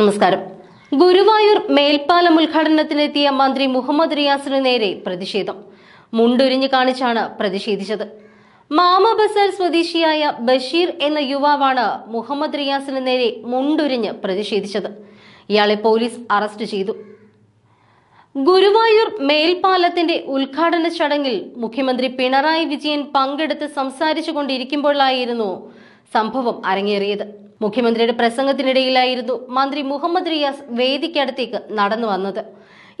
നമസ്കാരം ഗുരുവായൂർ മേൽപ്പാലം ഉദ്ഘാടനത്തിനെത്തിയ മന്ത്രി മുഹമ്മദ് റിയാസിന് നേരെ പ്രതിഷേധം മുണ്ടുരിഞ്ഞു കാണിച്ചാണ് പ്രതിഷേധിച്ചത് മാമ സ്വദേശിയായ ബഷീർ എന്ന യുവാവാണ് മുഹമ്മദ് റിയാസിന് നേരെ മുണ്ടുരിഞ്ഞ് പ്രതിഷേധിച്ചത് ഇയാളെ പോലീസ് അറസ്റ്റ് ചെയ്തു ഗുരുവായൂർ മേൽപ്പാലത്തിന്റെ ഉദ്ഘാടന ചടങ്ങിൽ മുഖ്യമന്ത്രി പിണറായി വിജയൻ പങ്കെടുത്ത് സംസാരിച്ചു കൊണ്ടിരിക്കുമ്പോഴായിരുന്നു സംഭവം അരങ്ങേറിയത് മുഖ്യമന്ത്രിയുടെ പ്രസംഗത്തിനിടയിലായിരുന്നു മന്ത്രി മുഹമ്മദ് റിയാസ് വേദിക്കടുത്തേക്ക് നടന്നു വന്നത്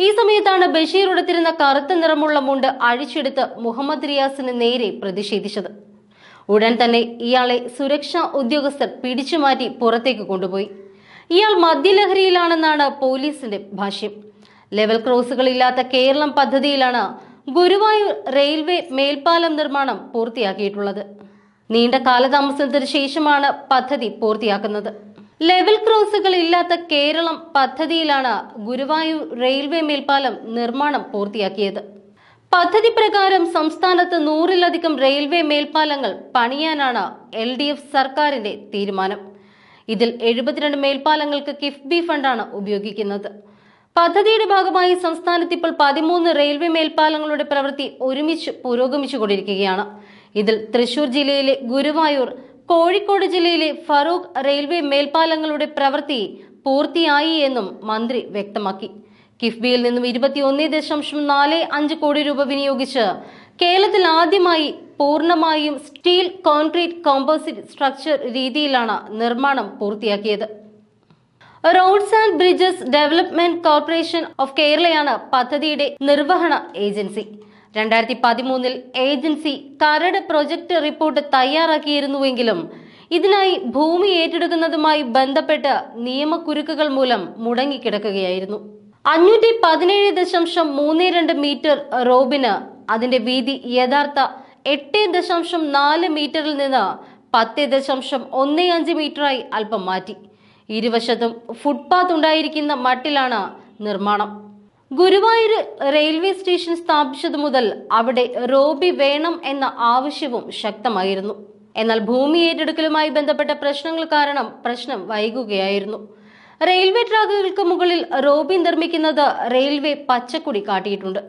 ഈ സമയത്താണ് ബഷീർ ഉടുത്തിരുന്ന കറുത്ത നിറമുള്ള മുണ്ട് അഴിച്ചെടുത്ത് മുഹമ്മദ് റിയാസിന് നേരെ പ്രതിഷേധിച്ചത് ഉടൻ തന്നെ ഇയാളെ സുരക്ഷാ ഉദ്യോഗസ്ഥർ പിടിച്ചുമാറ്റി പുറത്തേക്ക് കൊണ്ടുപോയി ഇയാൾ മദ്യലഹരിയിലാണെന്നാണ് പോലീസിന്റെ ഭാഷ്യം ലെവൽ ക്രോസുകൾ ഇല്ലാത്ത കേരളം പദ്ധതിയിലാണ് ഗുരുവായൂർ റെയിൽവേ മേൽപ്പാലം നിർമ്മാണം പൂർത്തിയാക്കിയിട്ടുള്ളത് നീണ്ട കാലതാമസത്തിന് ശേഷമാണ് പദ്ധതി പൂർത്തിയാക്കുന്നത് ലെവൽ ക്രോസുകൾ ഇല്ലാത്ത കേരളം പദ്ധതിയിലാണ് ഗുരുവായൂർ റെയിൽവേ മേൽപ്പാലം നിർമ്മാണം പൂർത്തിയാക്കിയത് പദ്ധതി പ്രകാരം സംസ്ഥാനത്ത് നൂറിലധികം റെയിൽവേ മേൽപ്പാലങ്ങൾ പണിയാനാണ് എൽ ഡി എഫ് സർക്കാരിന്റെ തീരുമാനം ഇതിൽ എഴുപത്തിരണ്ട് മേൽപ്പാലങ്ങൾക്ക് കിഫ്ബി ഫണ്ടാണ് ഉപയോഗിക്കുന്നത് പദ്ധതിയുടെ ഭാഗമായി സംസ്ഥാനത്ത് ഇപ്പോൾ പതിമൂന്ന് റെയിൽവേ മേൽപ്പാലങ്ങളുടെ പ്രവൃത്തി ഒരുമിച്ച് പുരോഗമിച്ചുകൊണ്ടിരിക്കുകയാണ് ഇതിൽ തൃശൂർ ജില്ലയിലെ ഗുരുവായൂർ കോഴിക്കോട് ജില്ലയിലെ ഫറൂഖ് റെയിൽവേ മേൽപ്പാലങ്ങളുടെ പ്രവൃത്തി പൂർത്തിയായി എന്നും മന്ത്രി വ്യക്തമാക്കി കിഫ്ബിയിൽ നിന്നും ഇരുപത്തിയൊന്ന് ദശാംശം നാല് അഞ്ച് കോടി രൂപ വിനിയോഗിച്ച് കേരളത്തിൽ ആദ്യമായി പൂർണ്ണമായും സ്റ്റീൽ കോൺക്രീറ്റ് കോമ്പോസിറ്റ് സ്ട്രക്ചർ രീതിയിലാണ് നിർമ്മാണം പൂർത്തിയാക്കിയത് Roads and Bridges Development Corporation of കേരളയാണ് പദ്ധതിയുടെ നിർവഹണ ഏജൻസി രണ്ടായിരത്തി പതിമൂന്നിൽ ഏജൻസി കരട് പ്രൊജക്ട് റിപ്പോർട്ട് തയ്യാറാക്കിയിരുന്നുവെങ്കിലും ഇതിനായി ഭൂമി ഏറ്റെടുക്കുന്നതുമായി ബന്ധപ്പെട്ട് നിയമക്കുരുക്കുകൾ മൂലം മുടങ്ങിക്കിടക്കുകയായിരുന്നു അഞ്ഞൂറ്റി പതിനേഴ് ദശാംശം മൂന്ന് രണ്ട് മീറ്റർ റോബിന് അതിന്റെ വീതി യഥാർത്ഥ എട്ട് ദശാംശം നാല് മീറ്ററിൽ നിന്ന് പത്ത് ദശാംശം ഒന്ന് അഞ്ച് മീറ്ററായി അല്പം മാറ്റി ഇരുവശത്തും ഫുട്പാത്ത് ഉണ്ടായിരിക്കുന്ന മട്ടിലാണ് നിർമ്മാണം ഗുരുവായൂർ റെയിൽവേ സ്റ്റേഷൻ സ്ഥാപിച്ചതു മുതൽ അവിടെ റോബി വേണം എന്ന ആവശ്യവും ശക്തമായിരുന്നു എന്നാൽ ഭൂമി ഏറ്റെടുക്കലുമായി ബന്ധപ്പെട്ട പ്രശ്നങ്ങൾ കാരണം പ്രശ്നം വൈകുകയായിരുന്നു റെയിൽവേ ട്രാക്കുകൾക്ക് മുകളിൽ റോബി നിർമ്മിക്കുന്നത് റെയിൽവേ പച്ചക്കുടി കാട്ടിയിട്ടുണ്ട്